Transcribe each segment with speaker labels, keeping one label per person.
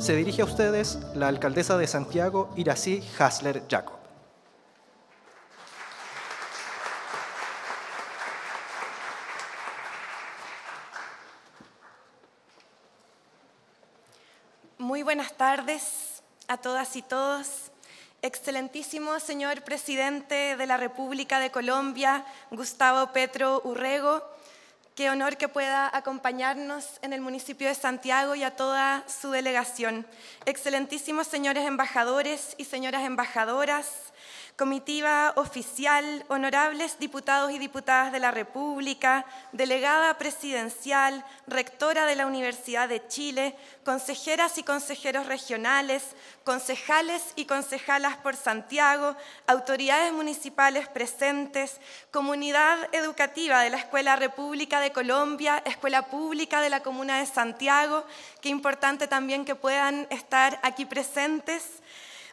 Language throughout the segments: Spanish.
Speaker 1: se dirige a ustedes la alcaldesa de Santiago, Irací Hasler Jacob.
Speaker 2: Muy buenas tardes a todas y todos. Excelentísimo señor presidente de la República de Colombia, Gustavo Petro Urrego Qué honor que pueda acompañarnos en el municipio de Santiago y a toda su delegación. Excelentísimos señores embajadores y señoras embajadoras, comitiva oficial, honorables diputados y diputadas de la República, delegada presidencial, rectora de la Universidad de Chile, consejeras y consejeros regionales, concejales y concejalas por Santiago, autoridades municipales presentes, comunidad educativa de la Escuela República de Colombia, Escuela Pública de la Comuna de Santiago, qué importante también que puedan estar aquí presentes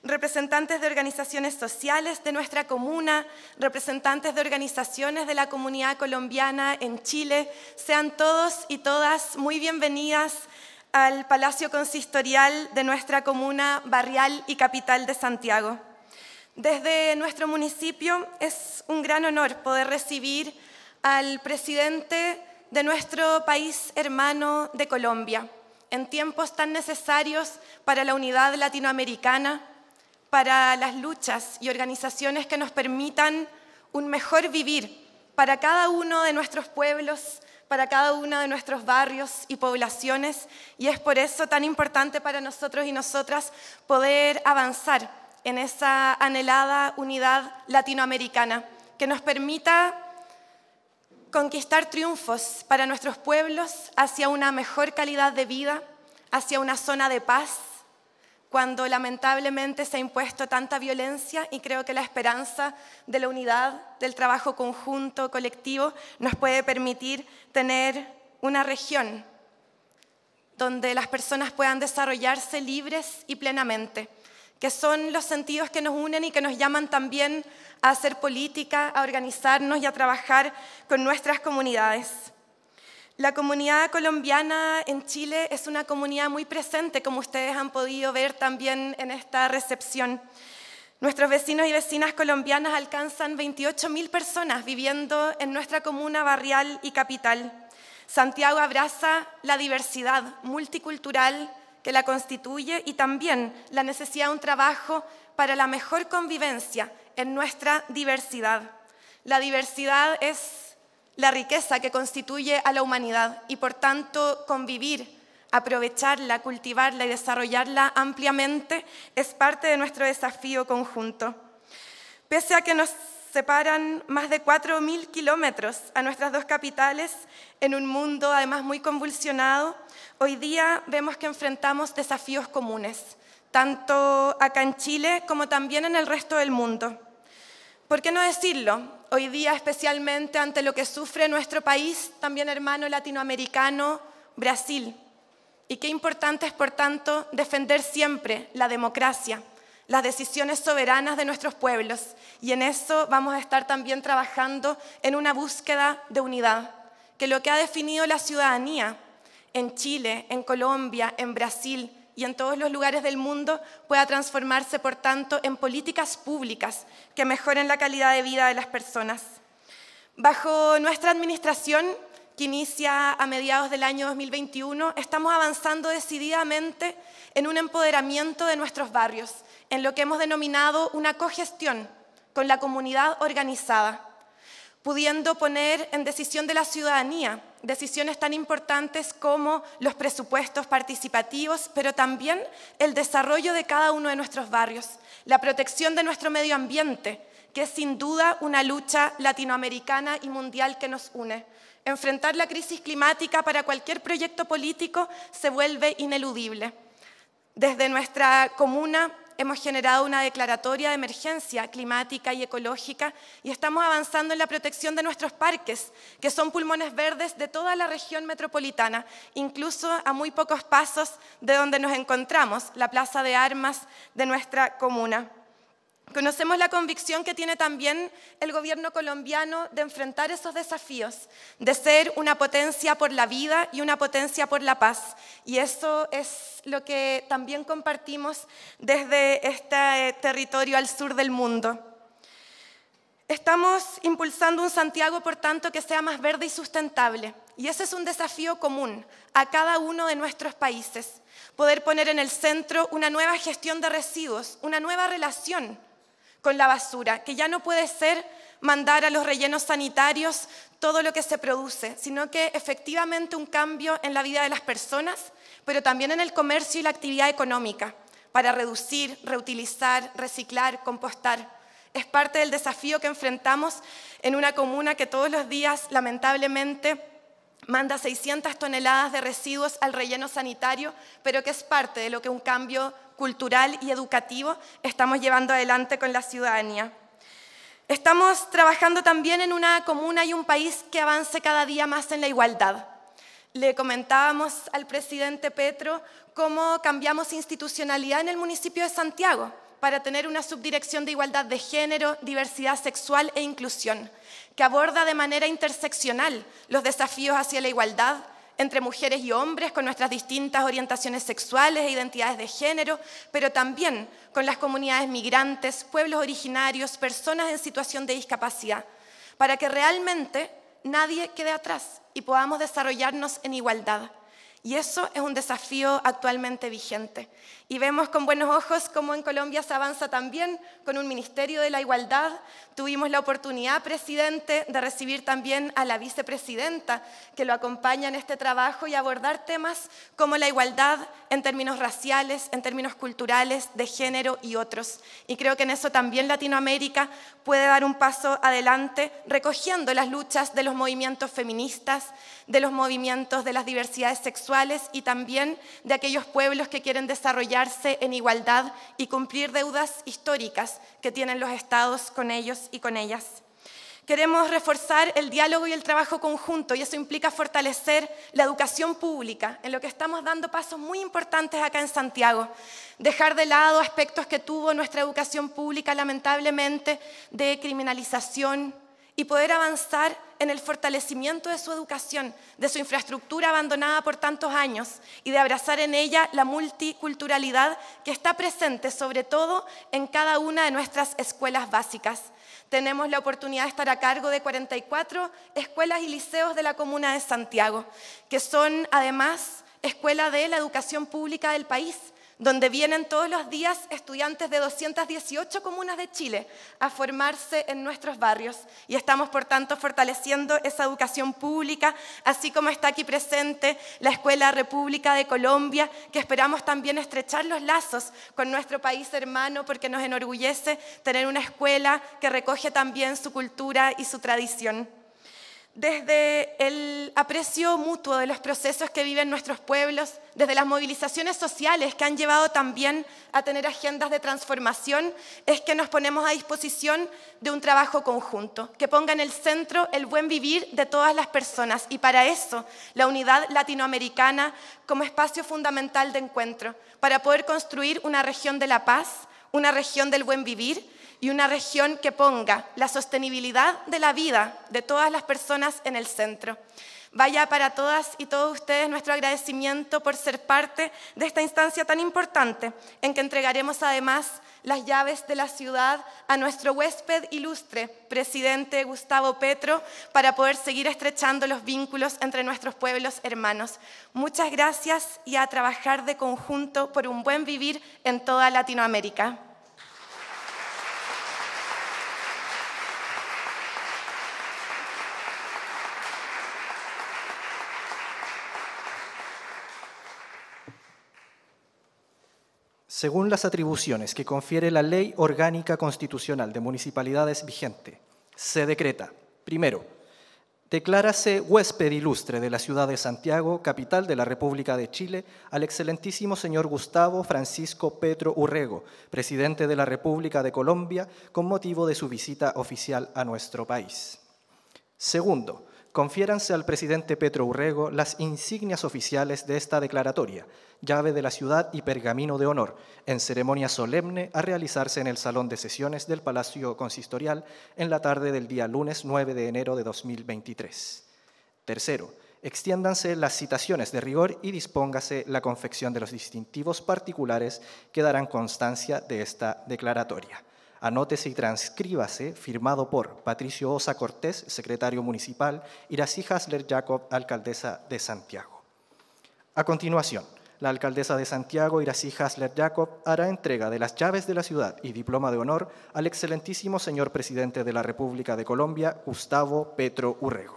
Speaker 2: representantes de organizaciones sociales de nuestra comuna, representantes de organizaciones de la comunidad colombiana en Chile, sean todos y todas muy bienvenidas al Palacio Consistorial de nuestra comuna barrial y capital de Santiago. Desde nuestro municipio es un gran honor poder recibir al presidente de nuestro país hermano de Colombia, en tiempos tan necesarios para la unidad latinoamericana, para las luchas y organizaciones que nos permitan un mejor vivir para cada uno de nuestros pueblos, para cada uno de nuestros barrios y poblaciones, y es por eso tan importante para nosotros y nosotras poder avanzar en esa anhelada unidad latinoamericana que nos permita conquistar triunfos para nuestros pueblos hacia una mejor calidad de vida, hacia una zona de paz cuando lamentablemente se ha impuesto tanta violencia y creo que la esperanza de la unidad, del trabajo conjunto, colectivo, nos puede permitir tener una región donde las personas puedan desarrollarse libres y plenamente, que son los sentidos que nos unen y que nos llaman también a hacer política, a organizarnos y a trabajar con nuestras comunidades. La comunidad colombiana en Chile es una comunidad muy presente, como ustedes han podido ver también en esta recepción. Nuestros vecinos y vecinas colombianas alcanzan 28.000 personas viviendo en nuestra comuna barrial y capital. Santiago abraza la diversidad multicultural que la constituye y también la necesidad de un trabajo para la mejor convivencia en nuestra diversidad. La diversidad es la riqueza que constituye a la humanidad y por tanto convivir, aprovecharla, cultivarla y desarrollarla ampliamente es parte de nuestro desafío conjunto. Pese a que nos separan más de 4.000 kilómetros a nuestras dos capitales en un mundo además muy convulsionado, hoy día vemos que enfrentamos desafíos comunes, tanto acá en Chile como también en el resto del mundo. ¿Por qué no decirlo? hoy día especialmente ante lo que sufre nuestro país, también hermano latinoamericano, Brasil. Y qué importante es, por tanto, defender siempre la democracia, las decisiones soberanas de nuestros pueblos. Y en eso vamos a estar también trabajando en una búsqueda de unidad, que lo que ha definido la ciudadanía en Chile, en Colombia, en Brasil, y en todos los lugares del mundo pueda transformarse, por tanto, en políticas públicas que mejoren la calidad de vida de las personas. Bajo nuestra administración, que inicia a mediados del año 2021, estamos avanzando decididamente en un empoderamiento de nuestros barrios, en lo que hemos denominado una cogestión con la comunidad organizada pudiendo poner en decisión de la ciudadanía decisiones tan importantes como los presupuestos participativos, pero también el desarrollo de cada uno de nuestros barrios, la protección de nuestro medio ambiente, que es sin duda una lucha latinoamericana y mundial que nos une. Enfrentar la crisis climática para cualquier proyecto político se vuelve ineludible. Desde nuestra comuna hemos generado una declaratoria de emergencia climática y ecológica y estamos avanzando en la protección de nuestros parques, que son pulmones verdes de toda la región metropolitana, incluso a muy pocos pasos de donde nos encontramos, la plaza de armas de nuestra comuna. Conocemos la convicción que tiene también el gobierno colombiano de enfrentar esos desafíos, de ser una potencia por la vida y una potencia por la paz. Y eso es lo que también compartimos desde este eh, territorio al sur del mundo. Estamos impulsando un Santiago, por tanto, que sea más verde y sustentable. Y ese es un desafío común a cada uno de nuestros países. Poder poner en el centro una nueva gestión de residuos, una nueva relación con la basura, que ya no puede ser mandar a los rellenos sanitarios todo lo que se produce, sino que efectivamente un cambio en la vida de las personas, pero también en el comercio y la actividad económica, para reducir, reutilizar, reciclar, compostar. Es parte del desafío que enfrentamos en una comuna que todos los días, lamentablemente, manda 600 toneladas de residuos al relleno sanitario, pero que es parte de lo que un cambio cultural y educativo estamos llevando adelante con la ciudadanía. Estamos trabajando también en una comuna y un país que avance cada día más en la igualdad. Le comentábamos al presidente Petro cómo cambiamos institucionalidad en el municipio de Santiago para tener una subdirección de igualdad de género, diversidad sexual e inclusión que aborda de manera interseccional los desafíos hacia la igualdad entre mujeres y hombres, con nuestras distintas orientaciones sexuales e identidades de género, pero también con las comunidades migrantes, pueblos originarios, personas en situación de discapacidad, para que realmente nadie quede atrás y podamos desarrollarnos en igualdad. Y eso es un desafío actualmente vigente. Y vemos con buenos ojos cómo en Colombia se avanza también con un Ministerio de la Igualdad. Tuvimos la oportunidad, presidente, de recibir también a la vicepresidenta que lo acompaña en este trabajo y abordar temas como la igualdad en términos raciales, en términos culturales, de género y otros. Y creo que en eso también Latinoamérica puede dar un paso adelante recogiendo las luchas de los movimientos feministas, de los movimientos de las diversidades sexuales y también de aquellos pueblos que quieren desarrollar en igualdad y cumplir deudas históricas que tienen los estados con ellos y con ellas. Queremos reforzar el diálogo y el trabajo conjunto y eso implica fortalecer la educación pública, en lo que estamos dando pasos muy importantes acá en Santiago. Dejar de lado aspectos que tuvo nuestra educación pública lamentablemente de criminalización, y poder avanzar en el fortalecimiento de su educación, de su infraestructura abandonada por tantos años y de abrazar en ella la multiculturalidad que está presente sobre todo en cada una de nuestras escuelas básicas. Tenemos la oportunidad de estar a cargo de 44 escuelas y liceos de la Comuna de Santiago, que son además escuela de la educación pública del país donde vienen todos los días estudiantes de 218 comunas de Chile a formarse en nuestros barrios y estamos por tanto fortaleciendo esa educación pública, así como está aquí presente la Escuela República de Colombia, que esperamos también estrechar los lazos con nuestro país hermano porque nos enorgullece tener una escuela que recoge también su cultura y su tradición desde el aprecio mutuo de los procesos que viven nuestros pueblos, desde las movilizaciones sociales que han llevado también a tener agendas de transformación, es que nos ponemos a disposición de un trabajo conjunto, que ponga en el centro el buen vivir de todas las personas y para eso la unidad latinoamericana como espacio fundamental de encuentro, para poder construir una región de la paz, una región del buen vivir y una región que ponga la sostenibilidad de la vida de todas las personas en el centro. Vaya para todas y todos ustedes nuestro agradecimiento por ser parte de esta instancia tan importante en que entregaremos además las llaves de la ciudad a nuestro huésped ilustre, presidente Gustavo Petro, para poder seguir estrechando los vínculos entre nuestros pueblos hermanos. Muchas gracias y a trabajar de conjunto por un buen vivir en toda Latinoamérica.
Speaker 1: según las atribuciones que confiere la Ley Orgánica Constitucional de Municipalidades vigente, se decreta, primero, declárase huésped ilustre de la ciudad de Santiago, capital de la República de Chile, al excelentísimo señor Gustavo Francisco Petro Urrego, presidente de la República de Colombia, con motivo de su visita oficial a nuestro país. Segundo, confiéranse al presidente Petro Urrego las insignias oficiales de esta declaratoria, llave de la ciudad y pergamino de honor, en ceremonia solemne a realizarse en el Salón de Sesiones del Palacio Consistorial en la tarde del día lunes 9 de enero de 2023. Tercero, extiéndanse las citaciones de rigor y dispóngase la confección de los distintivos particulares que darán constancia de esta declaratoria. Anótese y transcríbase, firmado por Patricio Osa Cortés, secretario municipal, y Rací Hasler Jacob, alcaldesa de Santiago. A continuación, la alcaldesa de Santiago, Iracy Hasler Jacob, hará entrega de las llaves de la ciudad y diploma de honor al excelentísimo señor presidente de la República de Colombia, Gustavo Petro Urrego.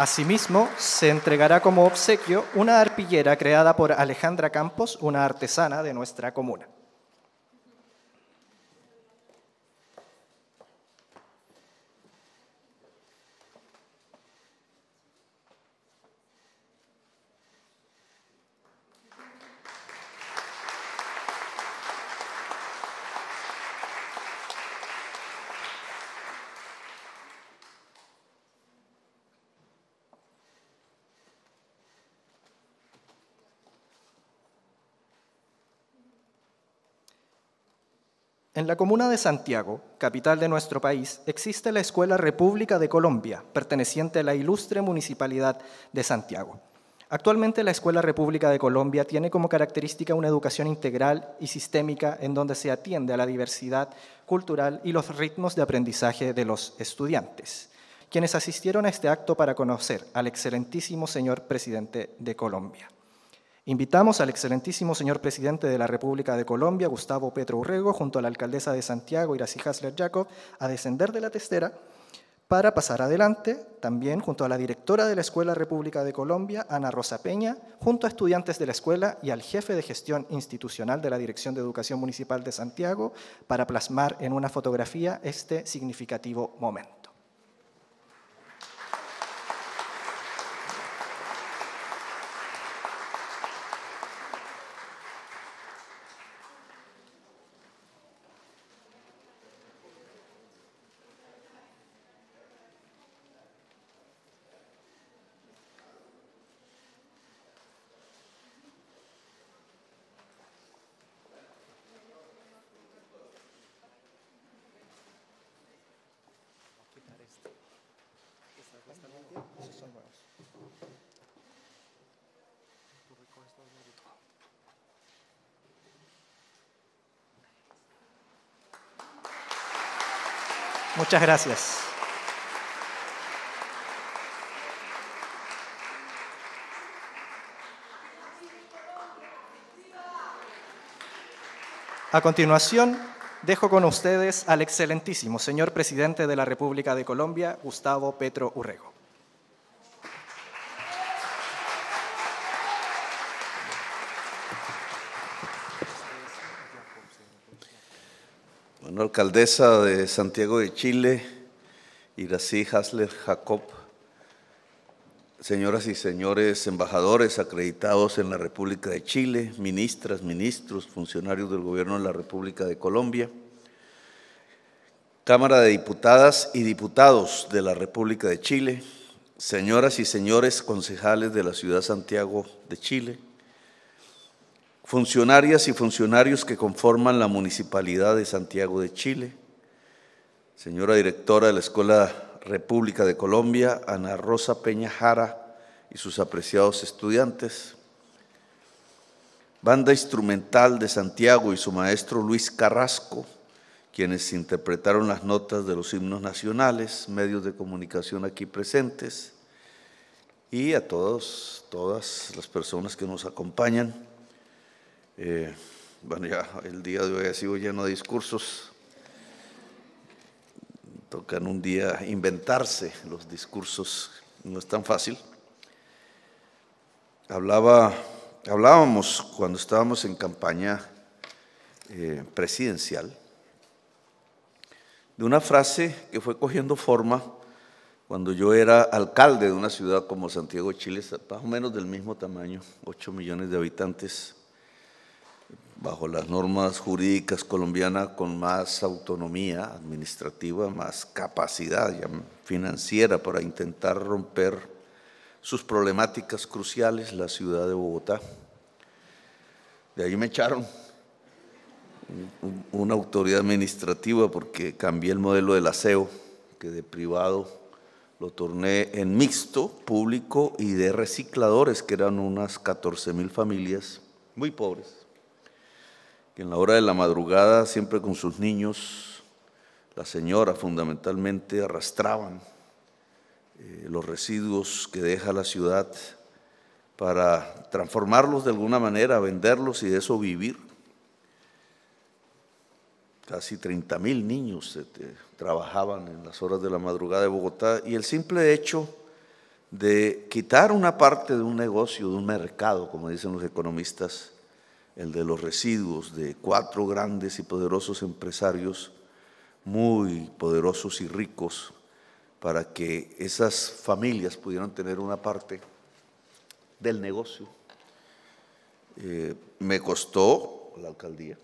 Speaker 1: Asimismo, se entregará como obsequio una arpillera creada por Alejandra Campos, una artesana de nuestra comuna. la comuna de Santiago, capital de nuestro país, existe la Escuela República de Colombia, perteneciente a la ilustre Municipalidad de Santiago. Actualmente la Escuela República de Colombia tiene como característica una educación integral y sistémica en donde se atiende a la diversidad cultural y los ritmos de aprendizaje de los estudiantes, quienes asistieron a este acto para conocer al excelentísimo señor presidente de Colombia. Invitamos al excelentísimo señor presidente de la República de Colombia, Gustavo Petro Urrego, junto a la alcaldesa de Santiago, Iracy Hasler Jacob, a descender de la testera para pasar adelante, también junto a la directora de la Escuela República de Colombia, Ana Rosa Peña, junto a estudiantes de la escuela y al jefe de gestión institucional de la Dirección de Educación Municipal de Santiago, para plasmar en una fotografía este significativo momento. Muchas gracias. A continuación, dejo con ustedes al excelentísimo señor presidente de la República de Colombia, Gustavo Petro Urrego.
Speaker 3: alcaldesa de Santiago de Chile, Iracy Hasler Jacob, señoras y señores embajadores acreditados en la República de Chile, ministras, ministros, funcionarios del Gobierno de la República de Colombia, Cámara de Diputadas y Diputados de la República de Chile, señoras y señores concejales de la Ciudad Santiago de Chile, funcionarias y funcionarios que conforman la Municipalidad de Santiago de Chile, señora directora de la Escuela República de Colombia, Ana Rosa peñajara y sus apreciados estudiantes, banda instrumental de Santiago y su maestro Luis Carrasco, quienes interpretaron las notas de los himnos nacionales, medios de comunicación aquí presentes, y a todos, todas las personas que nos acompañan eh, bueno, ya el día de hoy ha sido lleno de discursos. Tocan un día inventarse los discursos, no es tan fácil. Hablaba, hablábamos cuando estábamos en campaña eh, presidencial de una frase que fue cogiendo forma cuando yo era alcalde de una ciudad como Santiago, de Chile, más o menos del mismo tamaño, 8 millones de habitantes bajo las normas jurídicas colombianas con más autonomía administrativa, más capacidad financiera para intentar romper sus problemáticas cruciales la ciudad de Bogotá. De ahí me echaron una autoridad administrativa porque cambié el modelo del aseo, que de privado lo torné en mixto, público y de recicladores, que eran unas 14 mil familias muy pobres que en la hora de la madrugada, siempre con sus niños, la señora fundamentalmente arrastraban eh, los residuos que deja la ciudad para transformarlos de alguna manera, venderlos y de eso vivir. Casi 30 mil niños eh, trabajaban en las horas de la madrugada de Bogotá y el simple hecho de quitar una parte de un negocio, de un mercado, como dicen los economistas, el de los residuos de cuatro grandes y poderosos empresarios, muy poderosos y ricos, para que esas familias pudieran tener una parte del negocio. Eh, me costó la alcaldía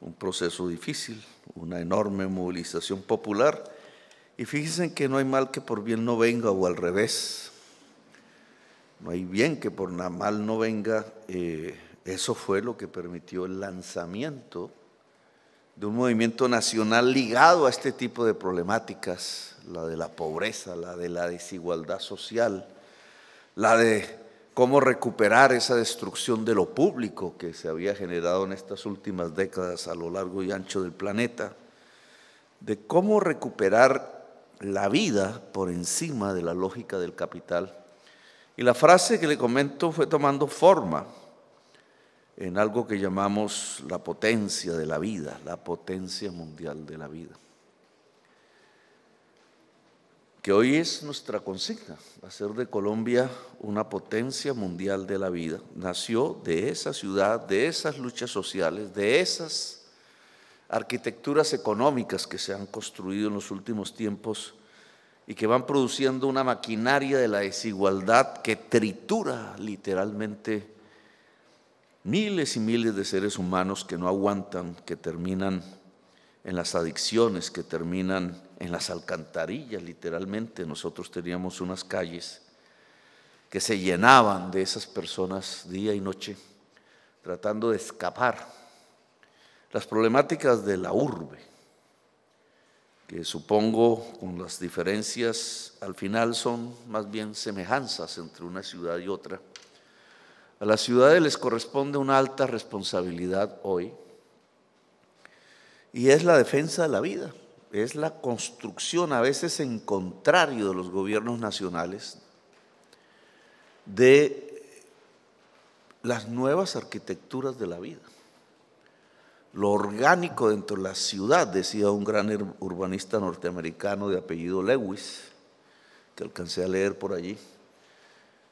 Speaker 3: un proceso difícil, una enorme movilización popular. Y fíjense que no hay mal que por bien no venga o al revés. No hay bien que por mal no venga. Eh, eso fue lo que permitió el lanzamiento de un movimiento nacional ligado a este tipo de problemáticas, la de la pobreza, la de la desigualdad social, la de cómo recuperar esa destrucción de lo público que se había generado en estas últimas décadas a lo largo y ancho del planeta, de cómo recuperar la vida por encima de la lógica del capital. Y la frase que le comento fue tomando forma en algo que llamamos la potencia de la vida, la potencia mundial de la vida. Que hoy es nuestra consigna, hacer de Colombia una potencia mundial de la vida. Nació de esa ciudad, de esas luchas sociales, de esas arquitecturas económicas que se han construido en los últimos tiempos y que van produciendo una maquinaria de la desigualdad que tritura literalmente miles y miles de seres humanos que no aguantan, que terminan en las adicciones, que terminan en las alcantarillas, literalmente. Nosotros teníamos unas calles que se llenaban de esas personas día y noche, tratando de escapar. Las problemáticas de la urbe, que supongo con las diferencias al final son más bien semejanzas entre una ciudad y otra. A las ciudades les corresponde una alta responsabilidad hoy y es la defensa de la vida, es la construcción a veces en contrario de los gobiernos nacionales de las nuevas arquitecturas de la vida. Lo orgánico dentro de la ciudad, decía un gran urbanista norteamericano de apellido Lewis, que alcancé a leer por allí,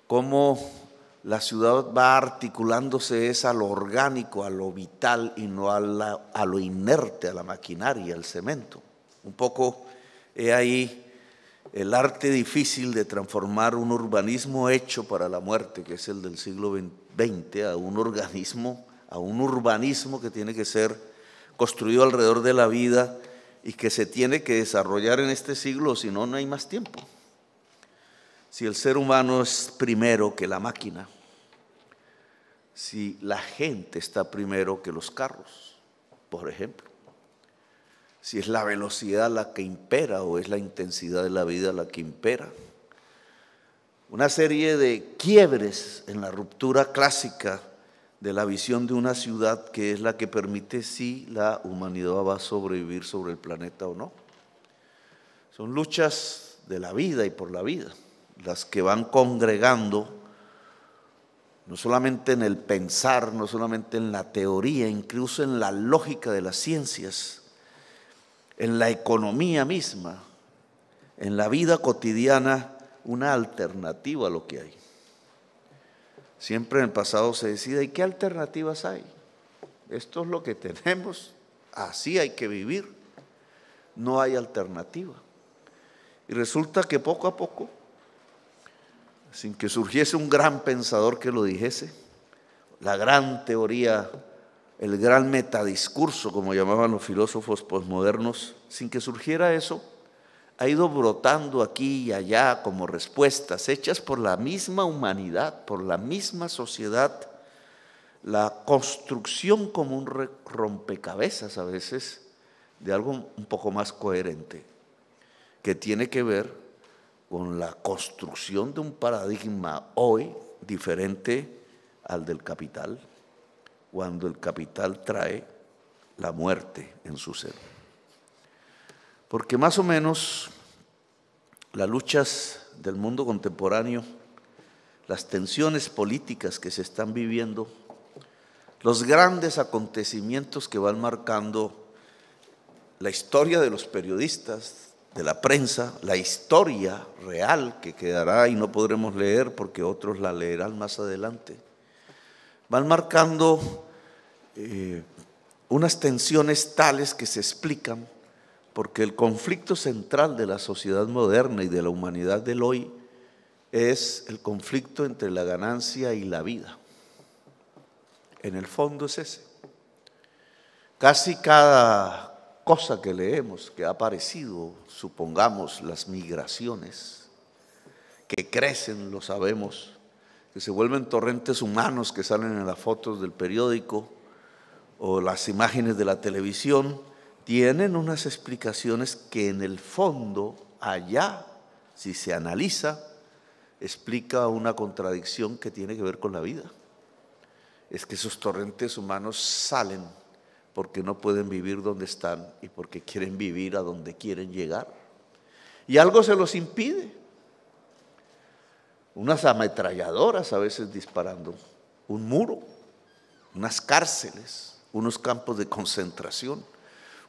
Speaker 3: como la ciudad va articulándose a lo orgánico, a lo vital y no a, la, a lo inerte, a la maquinaria, al cemento. Un poco he ahí el arte difícil de transformar un urbanismo hecho para la muerte, que es el del siglo XX, a un organismo, a un urbanismo que tiene que ser construido alrededor de la vida y que se tiene que desarrollar en este siglo, si no, no hay más tiempo. Si el ser humano es primero que la máquina, si la gente está primero que los carros, por ejemplo. Si es la velocidad la que impera o es la intensidad de la vida la que impera. Una serie de quiebres en la ruptura clásica de la visión de una ciudad que es la que permite si la humanidad va a sobrevivir sobre el planeta o no. Son luchas de la vida y por la vida, las que van congregando no solamente en el pensar, no solamente en la teoría, incluso en la lógica de las ciencias, en la economía misma, en la vida cotidiana, una alternativa a lo que hay. Siempre en el pasado se decide, ¿y qué alternativas hay? Esto es lo que tenemos, así hay que vivir, no hay alternativa. Y resulta que poco a poco sin que surgiese un gran pensador que lo dijese, la gran teoría, el gran metadiscurso, como llamaban los filósofos posmodernos, sin que surgiera eso, ha ido brotando aquí y allá como respuestas hechas por la misma humanidad, por la misma sociedad, la construcción como un rompecabezas a veces de algo un poco más coherente, que tiene que ver con la construcción de un paradigma hoy diferente al del capital, cuando el capital trae la muerte en su ser. Porque más o menos las luchas del mundo contemporáneo, las tensiones políticas que se están viviendo, los grandes acontecimientos que van marcando la historia de los periodistas, de la prensa, la historia real que quedará y no podremos leer porque otros la leerán más adelante, van marcando eh, unas tensiones tales que se explican porque el conflicto central de la sociedad moderna y de la humanidad del hoy es el conflicto entre la ganancia y la vida. En el fondo es ese. Casi cada cosa que leemos que ha aparecido, supongamos las migraciones, que crecen, lo sabemos, que se vuelven torrentes humanos que salen en las fotos del periódico o las imágenes de la televisión, tienen unas explicaciones que en el fondo, allá, si se analiza, explica una contradicción que tiene que ver con la vida. Es que esos torrentes humanos salen porque no pueden vivir donde están y porque quieren vivir a donde quieren llegar. Y algo se los impide. Unas ametralladoras a veces disparando, un muro, unas cárceles, unos campos de concentración,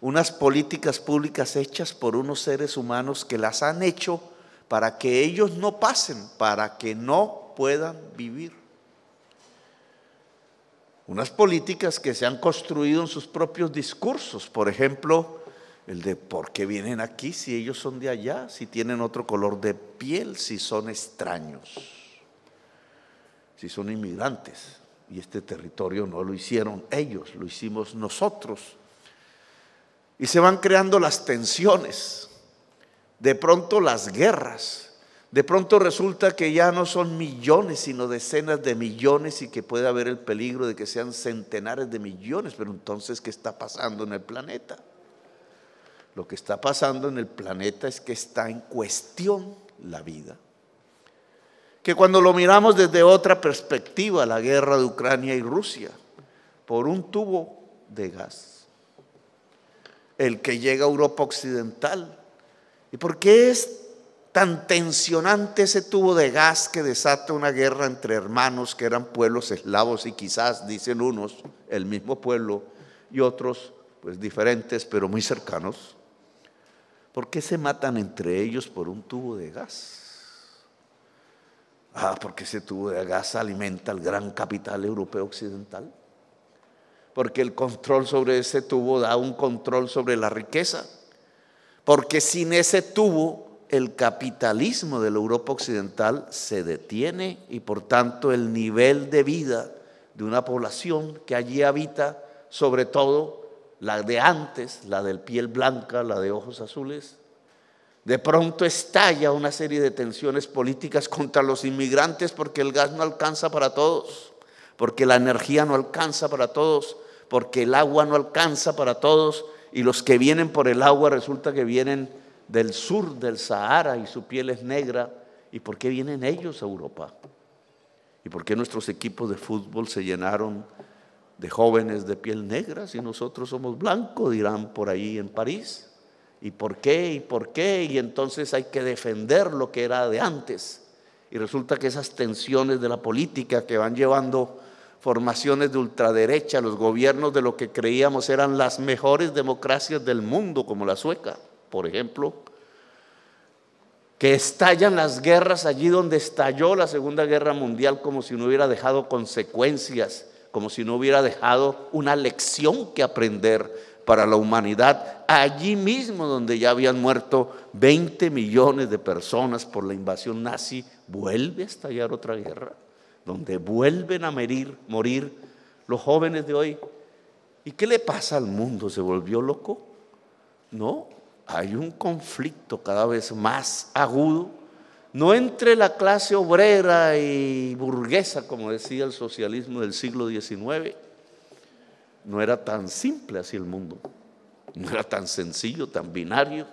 Speaker 3: unas políticas públicas hechas por unos seres humanos que las han hecho para que ellos no pasen, para que no puedan vivir unas políticas que se han construido en sus propios discursos. Por ejemplo, el de por qué vienen aquí si ellos son de allá, si tienen otro color de piel, si son extraños, si son inmigrantes. Y este territorio no lo hicieron ellos, lo hicimos nosotros. Y se van creando las tensiones, de pronto las guerras, de pronto resulta que ya no son millones, sino decenas de millones y que puede haber el peligro de que sean centenares de millones. Pero entonces, ¿qué está pasando en el planeta? Lo que está pasando en el planeta es que está en cuestión la vida. Que cuando lo miramos desde otra perspectiva, la guerra de Ucrania y Rusia, por un tubo de gas, el que llega a Europa Occidental. ¿Y por qué es tan tensionante ese tubo de gas que desata una guerra entre hermanos que eran pueblos eslavos y quizás, dicen unos, el mismo pueblo y otros, pues diferentes, pero muy cercanos. ¿Por qué se matan entre ellos por un tubo de gas? Ah, porque ese tubo de gas alimenta al gran capital europeo occidental. Porque el control sobre ese tubo da un control sobre la riqueza. Porque sin ese tubo el capitalismo de la Europa occidental se detiene y por tanto el nivel de vida de una población que allí habita, sobre todo la de antes, la del piel blanca, la de ojos azules, de pronto estalla una serie de tensiones políticas contra los inmigrantes porque el gas no alcanza para todos, porque la energía no alcanza para todos, porque el agua no alcanza para todos y los que vienen por el agua resulta que vienen del sur del Sahara y su piel es negra. ¿Y por qué vienen ellos a Europa? ¿Y por qué nuestros equipos de fútbol se llenaron de jóvenes de piel negra si nosotros somos blancos? Dirán por ahí en París. ¿Y por qué? ¿Y por qué? Y entonces hay que defender lo que era de antes. Y resulta que esas tensiones de la política que van llevando formaciones de ultraderecha, los gobiernos de lo que creíamos eran las mejores democracias del mundo, como la sueca, por ejemplo, que estallan las guerras allí donde estalló la Segunda Guerra Mundial como si no hubiera dejado consecuencias, como si no hubiera dejado una lección que aprender para la humanidad, allí mismo donde ya habían muerto 20 millones de personas por la invasión nazi, vuelve a estallar otra guerra, donde vuelven a morir, morir los jóvenes de hoy. ¿Y qué le pasa al mundo? ¿Se volvió loco? No, hay un conflicto cada vez más agudo, no entre la clase obrera y burguesa, como decía el socialismo del siglo XIX. No era tan simple así el mundo, no era tan sencillo, tan binario.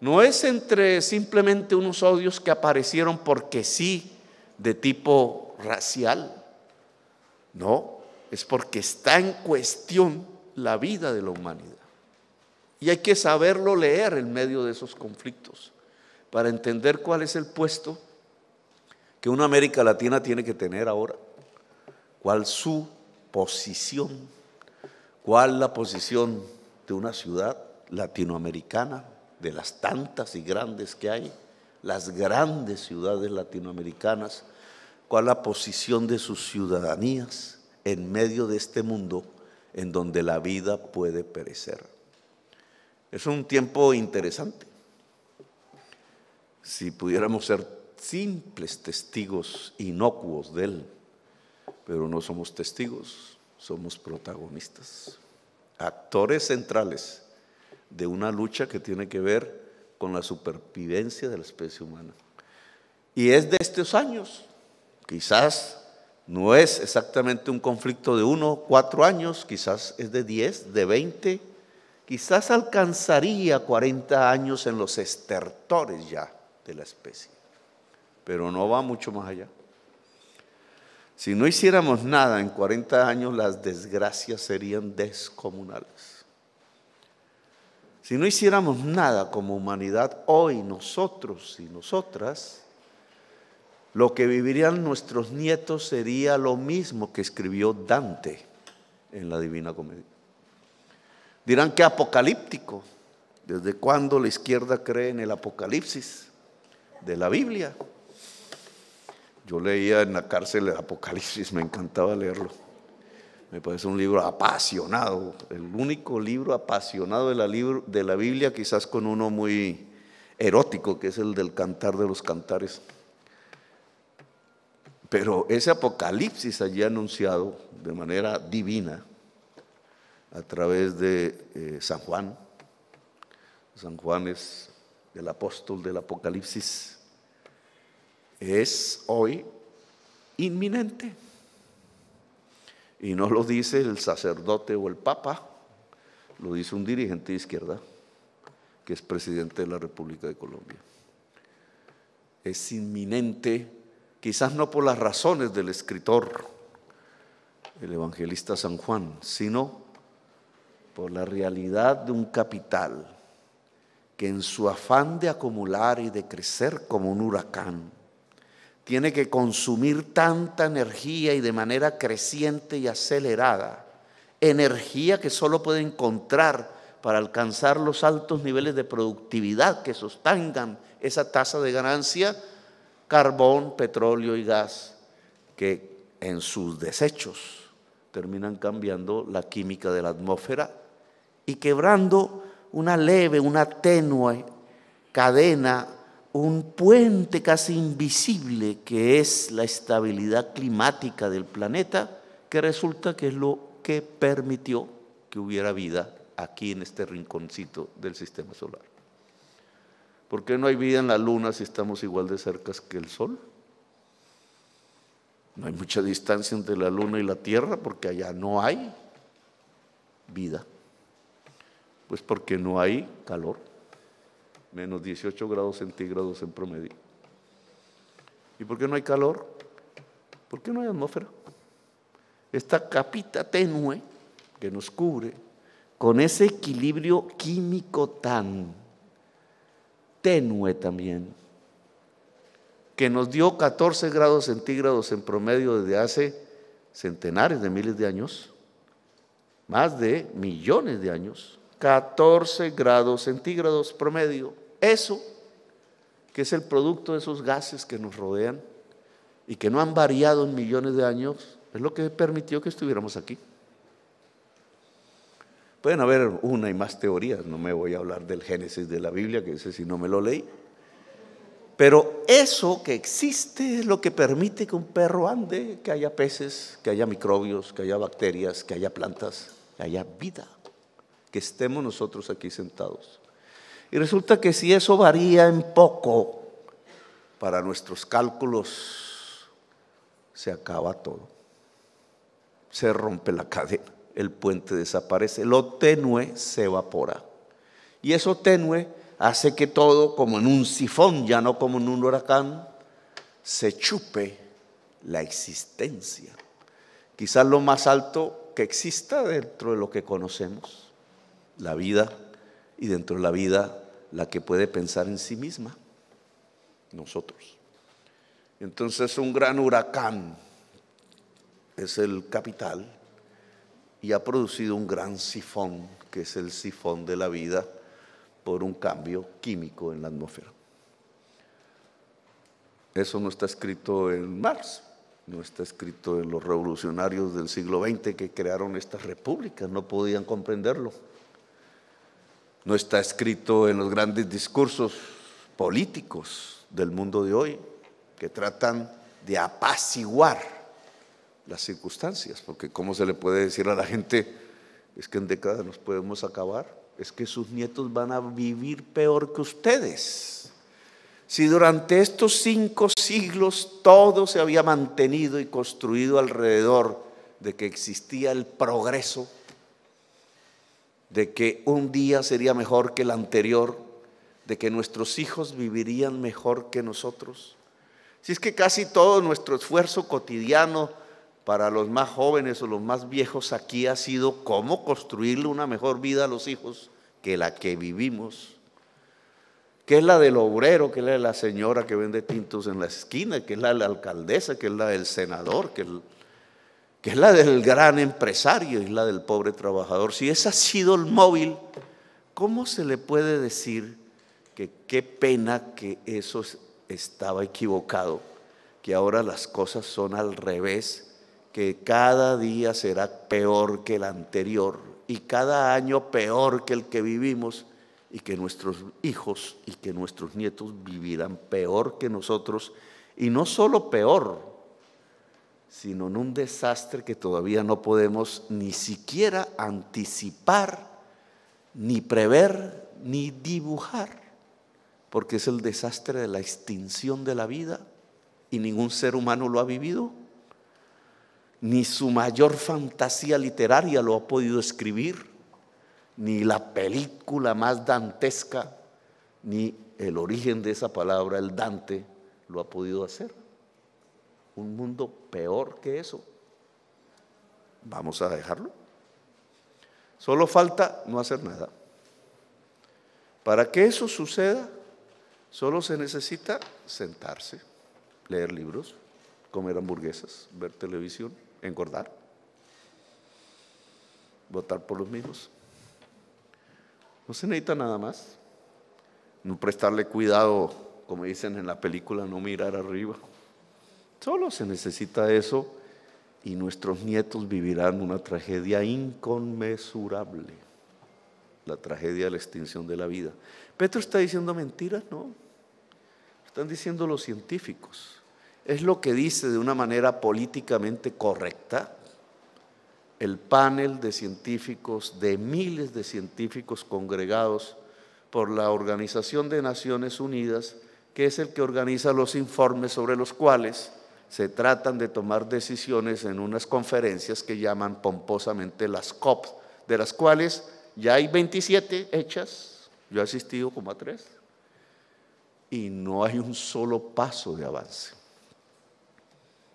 Speaker 3: No es entre simplemente unos odios que aparecieron porque sí, de tipo racial. No, es porque está en cuestión la vida de la humanidad. Y hay que saberlo leer en medio de esos conflictos para entender cuál es el puesto que una América Latina tiene que tener ahora, cuál su posición, cuál la posición de una ciudad latinoamericana, de las tantas y grandes que hay, las grandes ciudades latinoamericanas, cuál la posición de sus ciudadanías en medio de este mundo en donde la vida puede perecer. Es un tiempo interesante. Si pudiéramos ser simples testigos inocuos de Él, pero no somos testigos, somos protagonistas, actores centrales de una lucha que tiene que ver con la supervivencia de la especie humana. Y es de estos años, quizás no es exactamente un conflicto de uno, cuatro años, quizás es de diez, de veinte quizás alcanzaría 40 años en los estertores ya de la especie, pero no va mucho más allá. Si no hiciéramos nada en 40 años, las desgracias serían descomunales. Si no hiciéramos nada como humanidad hoy, nosotros y nosotras, lo que vivirían nuestros nietos sería lo mismo que escribió Dante en la Divina Comedia. Dirán que apocalíptico. ¿Desde cuándo la izquierda cree en el apocalipsis de la Biblia? Yo leía en la cárcel el apocalipsis, me encantaba leerlo. Me parece un libro apasionado, el único libro apasionado de la, de la Biblia, quizás con uno muy erótico, que es el del cantar de los cantares. Pero ese apocalipsis allí anunciado de manera divina a través de eh, San Juan. San Juan es el apóstol del Apocalipsis. Es hoy inminente. Y no lo dice el sacerdote o el papa, lo dice un dirigente de izquierda que es presidente de la República de Colombia. Es inminente, quizás no por las razones del escritor, el evangelista San Juan, sino por la realidad de un capital que en su afán de acumular y de crecer como un huracán, tiene que consumir tanta energía y de manera creciente y acelerada, energía que solo puede encontrar para alcanzar los altos niveles de productividad que sostengan esa tasa de ganancia, carbón, petróleo y gas, que en sus desechos terminan cambiando la química de la atmósfera y quebrando una leve, una tenue cadena, un puente casi invisible que es la estabilidad climática del planeta, que resulta que es lo que permitió que hubiera vida aquí en este rinconcito del sistema solar. ¿Por qué no hay vida en la Luna si estamos igual de cercas que el Sol? No hay mucha distancia entre la Luna y la Tierra porque allá no hay vida. Pues porque no hay calor, menos 18 grados centígrados en promedio. ¿Y por qué no hay calor? Porque no hay atmósfera. Esta capita tenue que nos cubre, con ese equilibrio químico tan tenue también, que nos dio 14 grados centígrados en promedio desde hace centenares de miles de años, más de millones de años, 14 grados centígrados promedio. Eso, que es el producto de esos gases que nos rodean y que no han variado en millones de años, es lo que permitió que estuviéramos aquí. Pueden haber una y más teorías, no me voy a hablar del Génesis de la Biblia, que ese si no me lo leí. Pero eso que existe es lo que permite que un perro ande, que haya peces, que haya microbios, que haya bacterias, que haya plantas, que haya vida que estemos nosotros aquí sentados. Y resulta que si eso varía en poco, para nuestros cálculos, se acaba todo. Se rompe la cadena, el puente desaparece, lo tenue se evapora. Y eso tenue hace que todo, como en un sifón, ya no como en un huracán, se chupe la existencia. Quizás lo más alto que exista dentro de lo que conocemos la vida y dentro de la vida la que puede pensar en sí misma, nosotros. Entonces un gran huracán es el capital y ha producido un gran sifón, que es el sifón de la vida, por un cambio químico en la atmósfera. Eso no está escrito en Marx, no está escrito en los revolucionarios del siglo XX que crearon estas repúblicas, no podían comprenderlo no está escrito en los grandes discursos políticos del mundo de hoy, que tratan de apaciguar las circunstancias, porque ¿cómo se le puede decir a la gente, es que en décadas nos podemos acabar? Es que sus nietos van a vivir peor que ustedes. Si durante estos cinco siglos todo se había mantenido y construido alrededor de que existía el progreso, de que un día sería mejor que el anterior, de que nuestros hijos vivirían mejor que nosotros. Si es que casi todo nuestro esfuerzo cotidiano para los más jóvenes o los más viejos aquí ha sido cómo construirle una mejor vida a los hijos que la que vivimos, que es la del obrero, que es la de la señora que vende tintos en la esquina, que es la de la alcaldesa, que es la del senador, que es que es la del gran empresario y la del pobre trabajador, si ese ha sido el móvil, ¿cómo se le puede decir que qué pena que eso estaba equivocado, que ahora las cosas son al revés, que cada día será peor que el anterior y cada año peor que el que vivimos? y que nuestros hijos y que nuestros nietos vivirán peor que nosotros, y no solo peor, sino en un desastre que todavía no podemos ni siquiera anticipar, ni prever, ni dibujar, porque es el desastre de la extinción de la vida y ningún ser humano lo ha vivido, ni su mayor fantasía literaria lo ha podido escribir, ni la película más dantesca, ni el origen de esa palabra, el Dante, lo ha podido hacer un mundo peor que eso. ¿Vamos a dejarlo? Solo falta no hacer nada. Para que eso suceda, solo se necesita sentarse, leer libros, comer hamburguesas, ver televisión, engordar, votar por los mismos. No se necesita nada más. No prestarle cuidado, como dicen en la película, no mirar arriba. Solo se necesita eso y nuestros nietos vivirán una tragedia inconmensurable, la tragedia de la extinción de la vida. Petro está diciendo mentiras, no. Están diciendo los científicos. Es lo que dice de una manera políticamente correcta el panel de científicos, de miles de científicos congregados por la Organización de Naciones Unidas, que es el que organiza los informes sobre los cuales se tratan de tomar decisiones en unas conferencias que llaman pomposamente las COP, de las cuales ya hay 27 hechas, yo he asistido como a tres, y no hay un solo paso de avance.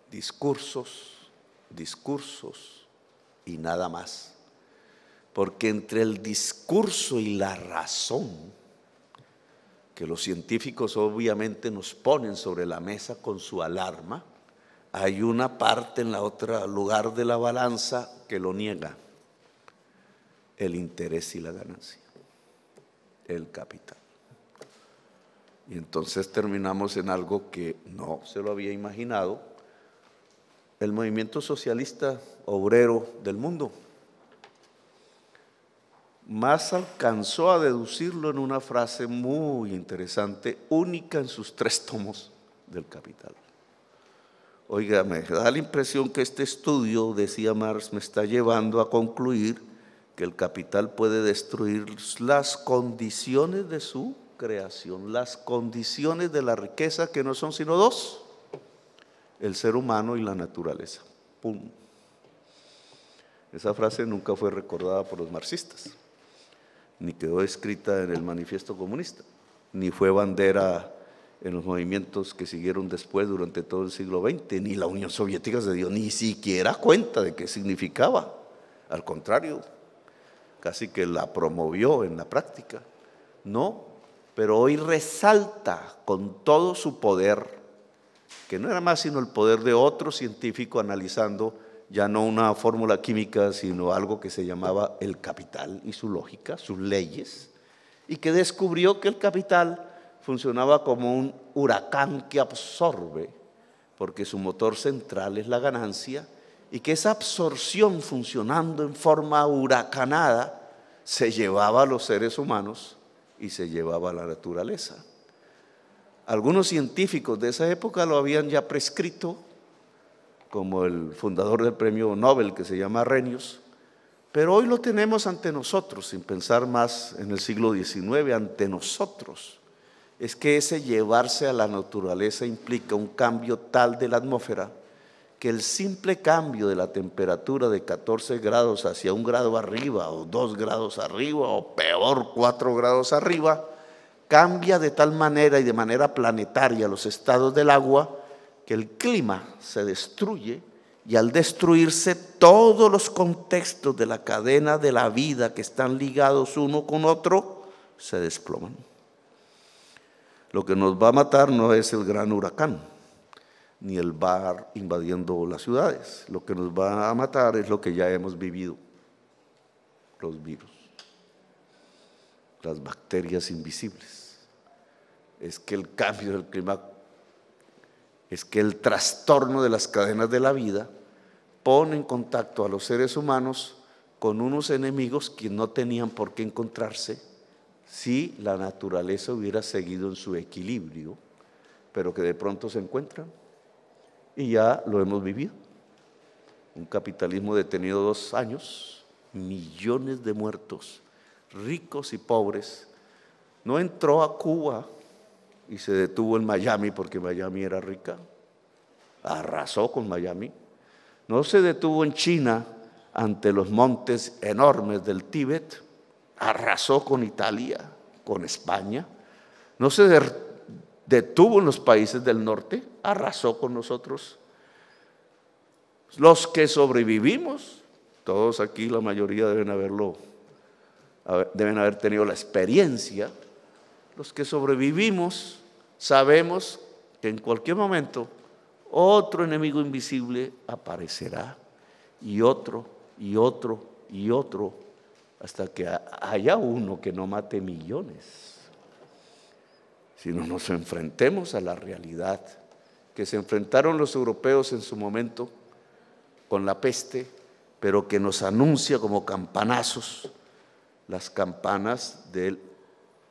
Speaker 3: Discursos, discursos y nada más. Porque entre el discurso y la razón, que los científicos obviamente nos ponen sobre la mesa con su alarma, hay una parte en la otra lugar de la balanza que lo niega, el interés y la ganancia, el capital. Y entonces terminamos en algo que no se lo había imaginado, el movimiento socialista obrero del mundo. Más alcanzó a deducirlo en una frase muy interesante, única en sus tres tomos del Capital. Oiga, da la impresión que este estudio, decía Marx, me está llevando a concluir que el capital puede destruir las condiciones de su creación, las condiciones de la riqueza, que no son sino dos, el ser humano y la naturaleza. ¡Pum! Esa frase nunca fue recordada por los marxistas, ni quedó escrita en el manifiesto comunista, ni fue bandera en los movimientos que siguieron después durante todo el siglo XX, ni la Unión Soviética se dio ni siquiera cuenta de qué significaba. Al contrario, casi que la promovió en la práctica. No, pero hoy resalta con todo su poder, que no era más sino el poder de otro científico analizando ya no una fórmula química, sino algo que se llamaba el capital y su lógica, sus leyes, y que descubrió que el capital funcionaba como un huracán que absorbe, porque su motor central es la ganancia, y que esa absorción funcionando en forma huracanada se llevaba a los seres humanos y se llevaba a la naturaleza. Algunos científicos de esa época lo habían ya prescrito, como el fundador del premio Nobel que se llama Renius, pero hoy lo tenemos ante nosotros, sin pensar más en el siglo XIX, ante nosotros es que ese llevarse a la naturaleza implica un cambio tal de la atmósfera que el simple cambio de la temperatura de 14 grados hacia un grado arriba o dos grados arriba o peor cuatro grados arriba cambia de tal manera y de manera planetaria los estados del agua que el clima se destruye y al destruirse todos los contextos de la cadena de la vida que están ligados uno con otro se desploman. Lo que nos va a matar no es el gran huracán, ni el bar invadiendo las ciudades. Lo que nos va a matar es lo que ya hemos vivido, los virus, las bacterias invisibles. Es que el cambio del clima, es que el trastorno de las cadenas de la vida pone en contacto a los seres humanos con unos enemigos que no tenían por qué encontrarse si la naturaleza hubiera seguido en su equilibrio, pero que de pronto se encuentran y ya lo hemos vivido. Un capitalismo detenido dos años, millones de muertos, ricos y pobres. No entró a Cuba y se detuvo en Miami porque Miami era rica. Arrasó con Miami. No se detuvo en China ante los montes enormes del Tíbet arrasó con Italia, con España, no se detuvo en los países del norte, arrasó con nosotros. Los que sobrevivimos, todos aquí, la mayoría deben haberlo, deben haber tenido la experiencia, los que sobrevivimos sabemos que en cualquier momento otro enemigo invisible aparecerá y otro y otro y otro hasta que haya uno que no mate millones, sino nos enfrentemos a la realidad que se enfrentaron los europeos en su momento con la peste, pero que nos anuncia como campanazos las campanas del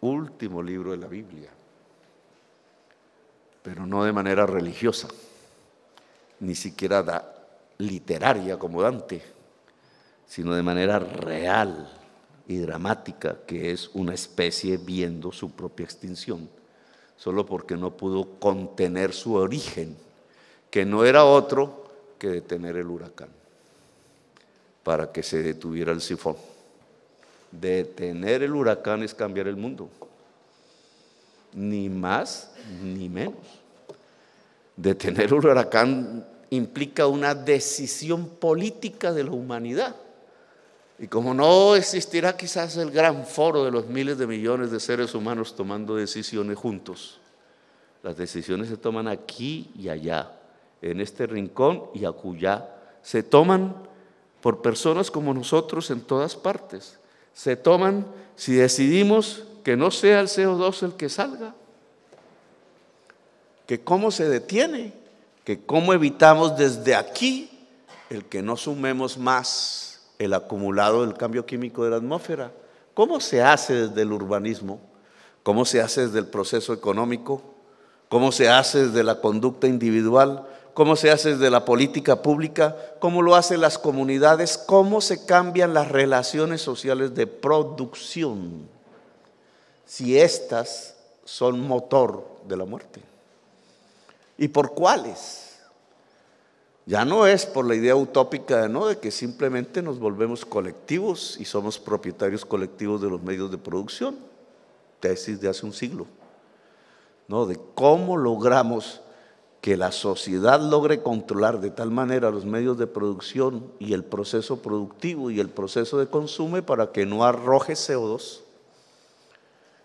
Speaker 3: último libro de la Biblia, pero no de manera religiosa, ni siquiera literaria como Dante sino de manera real y dramática, que es una especie viendo su propia extinción, solo porque no pudo contener su origen, que no era otro que detener el huracán, para que se detuviera el sifón. Detener el huracán es cambiar el mundo, ni más ni menos. Detener el huracán implica una decisión política de la humanidad y como no existirá quizás el gran foro de los miles de millones de seres humanos tomando decisiones juntos, las decisiones se toman aquí y allá, en este rincón y acullá. Se toman por personas como nosotros en todas partes. Se toman si decidimos que no sea el CO2 el que salga, que cómo se detiene, que cómo evitamos desde aquí el que no sumemos más el acumulado del cambio químico de la atmósfera. ¿Cómo se hace desde el urbanismo? ¿Cómo se hace desde el proceso económico? ¿Cómo se hace desde la conducta individual? ¿Cómo se hace desde la política pública? ¿Cómo lo hacen las comunidades? ¿Cómo se cambian las relaciones sociales de producción? Si estas son motor de la muerte. ¿Y por cuáles? Ya no es por la idea utópica ¿no? de que simplemente nos volvemos colectivos y somos propietarios colectivos de los medios de producción, tesis de hace un siglo, ¿no? de cómo logramos que la sociedad logre controlar de tal manera los medios de producción y el proceso productivo y el proceso de consumo para que no arroje CO2.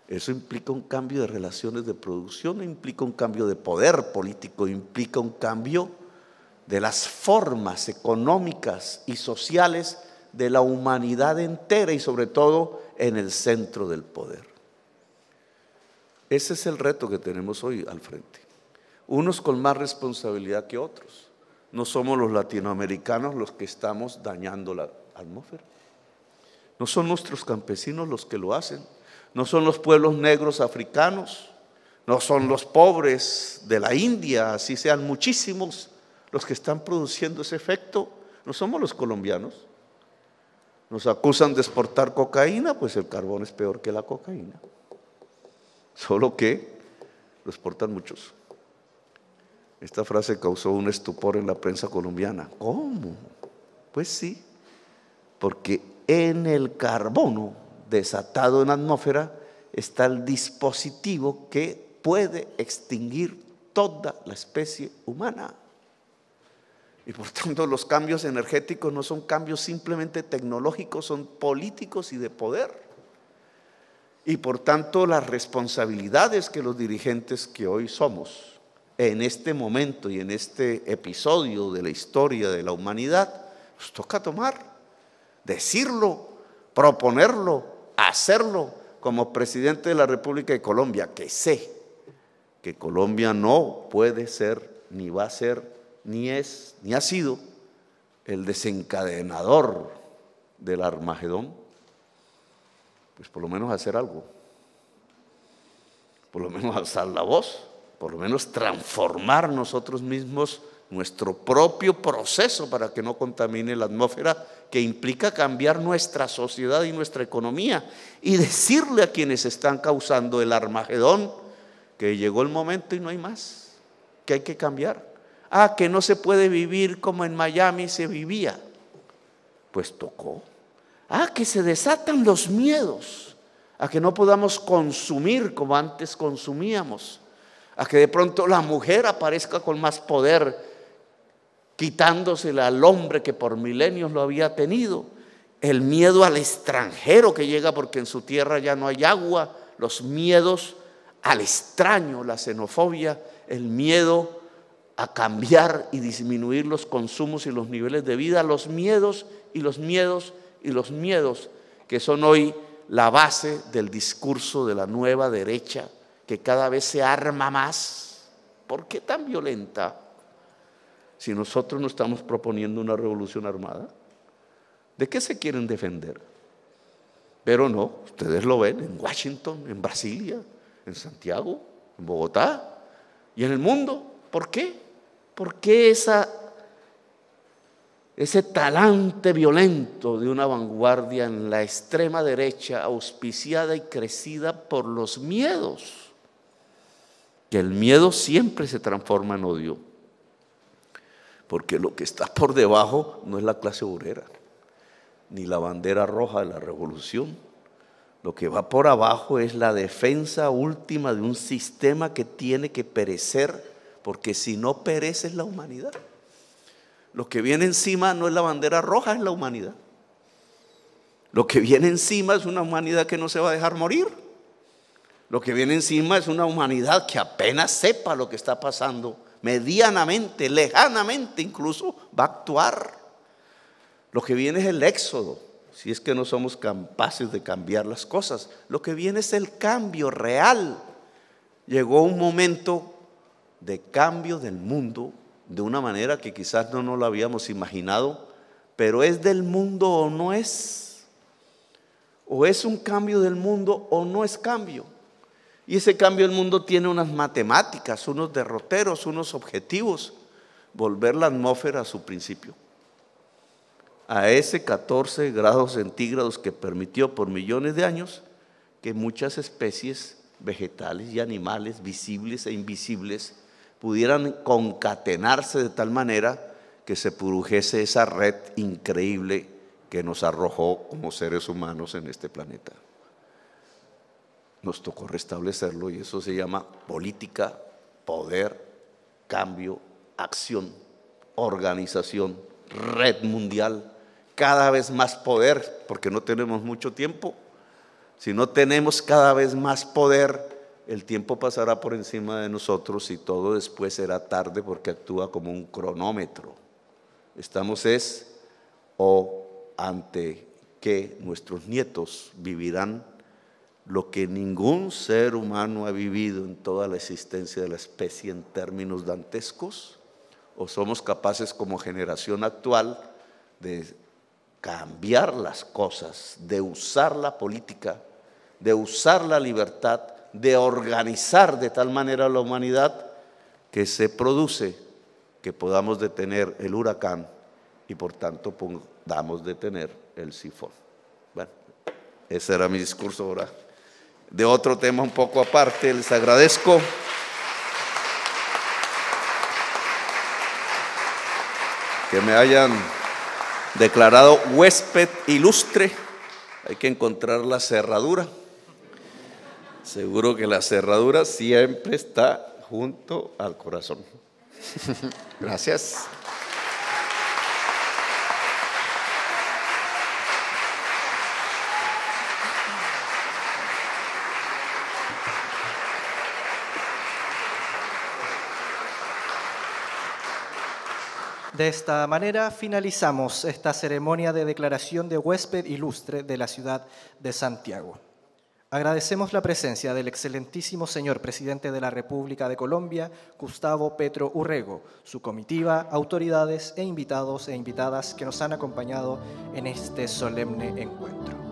Speaker 3: Eso implica un cambio de relaciones de producción, implica un cambio de poder político, implica un cambio de las formas económicas y sociales de la humanidad entera y sobre todo en el centro del poder. Ese es el reto que tenemos hoy al frente. Unos con más responsabilidad que otros. No somos los latinoamericanos los que estamos dañando la atmósfera. No son nuestros campesinos los que lo hacen. No son los pueblos negros africanos. No son los pobres de la India, así sean muchísimos los que están produciendo ese efecto, no somos los colombianos. Nos acusan de exportar cocaína, pues el carbón es peor que la cocaína. Solo que lo exportan muchos. Esta frase causó un estupor en la prensa colombiana. ¿Cómo? Pues sí, porque en el carbono desatado en la atmósfera está el dispositivo que puede extinguir toda la especie humana. Y por tanto los cambios energéticos no son cambios simplemente tecnológicos, son políticos y de poder. Y por tanto las responsabilidades que los dirigentes que hoy somos, en este momento y en este episodio de la historia de la humanidad, nos toca tomar, decirlo, proponerlo, hacerlo como presidente de la República de Colombia, que sé que Colombia no puede ser ni va a ser ni es, ni ha sido el desencadenador del Armagedón, pues por lo menos hacer algo, por lo menos alzar la voz, por lo menos transformar nosotros mismos nuestro propio proceso para que no contamine la atmósfera, que implica cambiar nuestra sociedad y nuestra economía y decirle a quienes están causando el Armagedón que llegó el momento y no hay más, que hay que cambiar Ah, que no se puede vivir como en Miami se vivía. Pues tocó. Ah, que se desatan los miedos. A que no podamos consumir como antes consumíamos. A que de pronto la mujer aparezca con más poder, quitándosela al hombre que por milenios lo había tenido. El miedo al extranjero que llega porque en su tierra ya no hay agua. Los miedos al extraño, la xenofobia, el miedo a cambiar y disminuir los consumos y los niveles de vida, los miedos y los miedos y los miedos que son hoy la base del discurso de la nueva derecha que cada vez se arma más. ¿Por qué tan violenta? Si nosotros no estamos proponiendo una revolución armada, ¿de qué se quieren defender? Pero no, ustedes lo ven en Washington, en Brasilia, en Santiago, en Bogotá y en el mundo. ¿Por qué? ¿Por qué ese talante violento de una vanguardia en la extrema derecha auspiciada y crecida por los miedos? Que el miedo siempre se transforma en odio. Porque lo que está por debajo no es la clase obrera, ni la bandera roja de la revolución. Lo que va por abajo es la defensa última de un sistema que tiene que perecer porque si no perece es la humanidad. Lo que viene encima no es la bandera roja, es la humanidad. Lo que viene encima es una humanidad que no se va a dejar morir. Lo que viene encima es una humanidad que apenas sepa lo que está pasando, medianamente, lejanamente incluso, va a actuar. Lo que viene es el éxodo, si es que no somos capaces de cambiar las cosas. Lo que viene es el cambio real. Llegó un momento de cambio del mundo de una manera que quizás no nos lo habíamos imaginado, pero es del mundo o no es. O es un cambio del mundo o no es cambio. Y ese cambio del mundo tiene unas matemáticas, unos derroteros, unos objetivos. Volver la atmósfera a su principio. A ese 14 grados centígrados que permitió por millones de años que muchas especies vegetales y animales visibles e invisibles pudieran concatenarse de tal manera que se produjese esa red increíble que nos arrojó como seres humanos en este planeta. Nos tocó restablecerlo y eso se llama política, poder, cambio, acción, organización, red mundial, cada vez más poder, porque no tenemos mucho tiempo, si no tenemos cada vez más poder el tiempo pasará por encima de nosotros y todo después será tarde porque actúa como un cronómetro. Estamos es o ante que nuestros nietos vivirán lo que ningún ser humano ha vivido en toda la existencia de la especie en términos dantescos, o somos capaces como generación actual de cambiar las cosas, de usar la política, de usar la libertad de organizar de tal manera la humanidad que se produce que podamos detener el huracán y por tanto podamos detener el sifón. Bueno, ese era mi discurso ahora. De otro tema un poco aparte, les agradezco. que me hayan declarado huésped ilustre. Hay que encontrar la cerradura. Seguro que la cerradura siempre está junto al corazón. Gracias.
Speaker 1: De esta manera finalizamos esta ceremonia de declaración de huésped ilustre de la ciudad de Santiago. Agradecemos la presencia del excelentísimo señor presidente de la República de Colombia, Gustavo Petro Urrego, su comitiva, autoridades e invitados e invitadas que nos han acompañado en este solemne encuentro.